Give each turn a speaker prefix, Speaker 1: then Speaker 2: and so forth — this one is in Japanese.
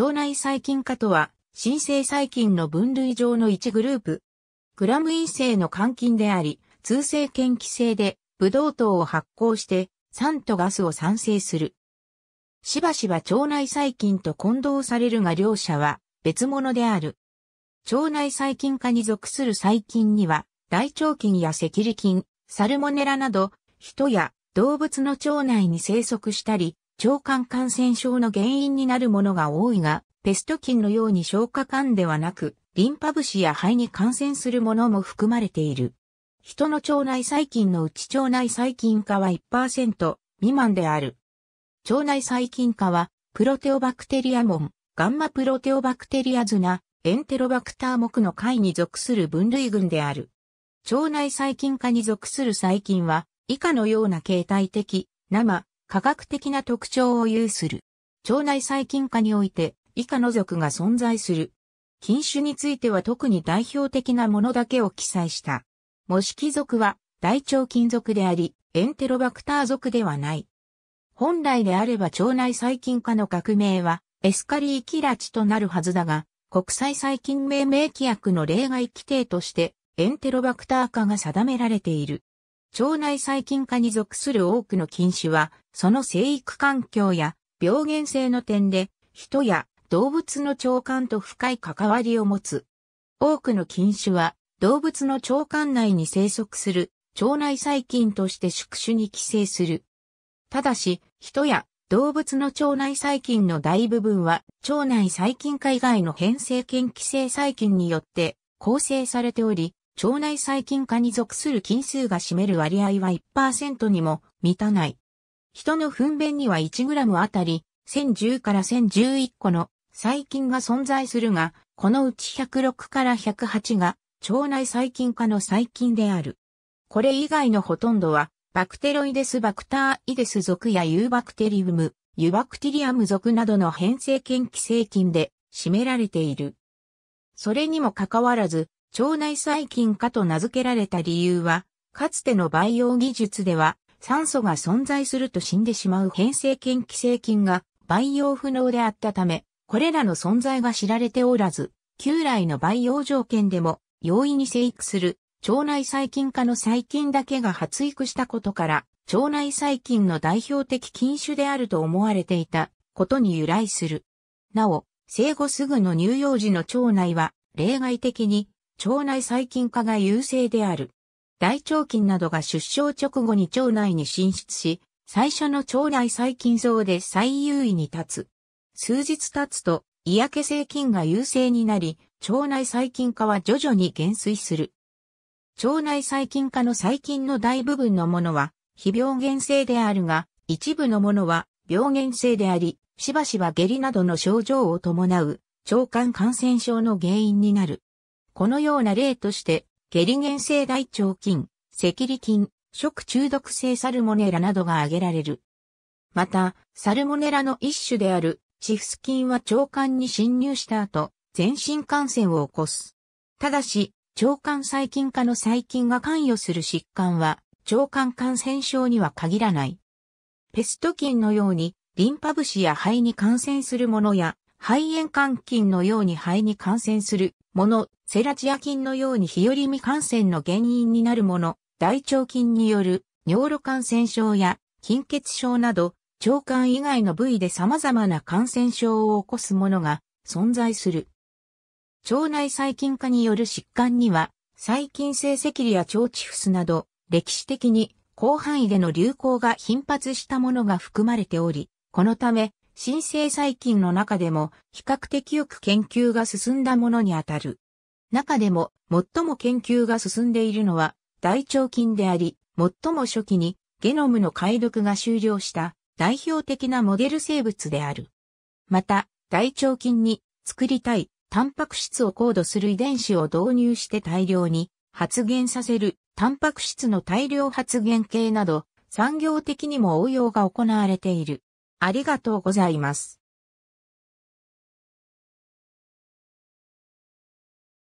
Speaker 1: 腸内細菌科とは、新生細菌の分類上の一グループ。グラム陰性の肝菌であり、通性嫌気性で、ブドウ糖を発酵して、酸とガスを産生する。しばしば腸内細菌と混同されるが両者は別物である。腸内細菌科に属する細菌には、大腸菌や赤痢菌、サルモネラなど、人や動物の腸内に生息したり、腸管感染症の原因になるものが多いが、ペスト菌のように消化管ではなく、リンパ節や肺に感染するものも含まれている。人の腸内細菌のうち腸内細菌化は1%未満である。腸内細菌化は、プロテオバクテリアモン、ガンマプロテオバクテリアズナ、エンテロバクター目の会に属する分類群である。腸内細菌化に属する細菌は、以下のような形態的、生、科学的な特徴を有する。腸内細菌化において以下の属が存在する。菌種については特に代表的なものだけを記載した。模式属は大腸菌属であり、エンテロバクター属ではない。本来であれば腸内細菌化の革命はエスカリーキラチとなるはずだが、国際細菌命名規約の例外規定としてエンテロバクター化が定められている。腸内細菌化に属する多くの菌種は、その生育環境や病原性の点で、人や動物の腸管と深い関わりを持つ。多くの菌種は、動物の腸管内に生息する腸内細菌として宿主に寄生する。ただし、人や動物の腸内細菌の大部分は、腸内細菌化以外の変性菌寄生細菌によって構成されており、腸内細菌化に属する菌数が占める割合は1%にも満たない。人の糞便には 1g あたり1010から1011個の細菌が存在するが、このうち106から108が腸内細菌化の細菌である。これ以外のほとんどは、バクテロイデスバクターイデス属やユーバクテリウム、ユバクテリアム属などの変性菌寄生菌で占められている。それにもかかわらず、腸内細菌化と名付けられた理由は、かつての培養技術では、酸素が存在すると死んでしまう変性菌寄生菌が培養不能であったため、これらの存在が知られておらず、旧来の培養条件でも容易に生育する腸内細菌化の細菌だけが発育したことから、腸内細菌の代表的菌種であると思われていたことに由来する。なお、生後すぐの乳幼児の腸内は例外的に腸内細菌化が優勢である。大腸菌などが出生直後に腸内に進出し、最初の腸内細菌増で最優位に立つ。数日経つと、嫌気性菌が優勢になり、腸内細菌化は徐々に減衰する。腸内細菌化の細菌の大部分のものは、非病原性であるが、一部のものは病原性であり、しばしば下痢などの症状を伴う、腸管感染症の原因になる。このような例として、下痢原性大腸菌、赤痢菌、食中毒性サルモネラなどが挙げられる。また、サルモネラの一種であるチフス菌は腸管に侵入した後、全身感染を起こす。ただし、腸管細菌科の細菌が関与する疾患は、腸管感染症には限らない。ペスト菌のように、リンパ節や肺に感染するものや、肺炎管菌のように肺に感染するもの、セラチア菌のように日和見感染の原因になるもの、大腸菌による尿路感染症や貧血症など、腸管以外の部位で様々な感染症を起こすものが存在する。腸内細菌化による疾患には、細菌性赤痢や腸チフスなど、歴史的に広範囲での流行が頻発したものが含まれており、このため、新生細菌の中でも比較的よく研究が進んだものにあたる。中でも最も研究が進んでいるのは大腸菌であり、最も初期にゲノムの解読が終了した代表的なモデル生物である。また、大腸菌に作りたいタンパク質を高度する遺伝子を導入して大量に発現させるタンパク質の大量発現系など産業的にも応用が行われている。ありがとうございます。